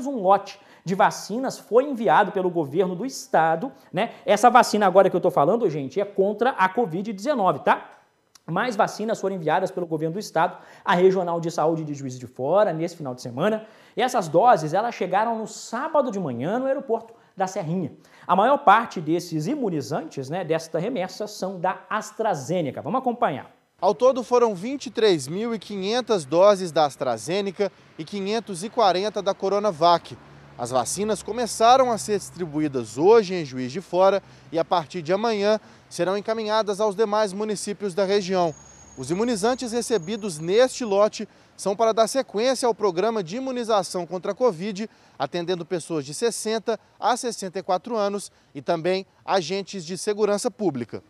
um lote de vacinas foi enviado pelo governo do estado, né? Essa vacina agora que eu tô falando, gente, é contra a Covid-19, tá? Mais vacinas foram enviadas pelo governo do estado à Regional de Saúde de Juiz de Fora nesse final de semana. E essas doses, elas chegaram no sábado de manhã no aeroporto da Serrinha. A maior parte desses imunizantes, né, desta remessa são da AstraZeneca. Vamos acompanhar. Ao todo foram 23.500 doses da AstraZeneca e 540 da Coronavac. As vacinas começaram a ser distribuídas hoje em Juiz de Fora e a partir de amanhã serão encaminhadas aos demais municípios da região. Os imunizantes recebidos neste lote são para dar sequência ao programa de imunização contra a Covid, atendendo pessoas de 60 a 64 anos e também agentes de segurança pública.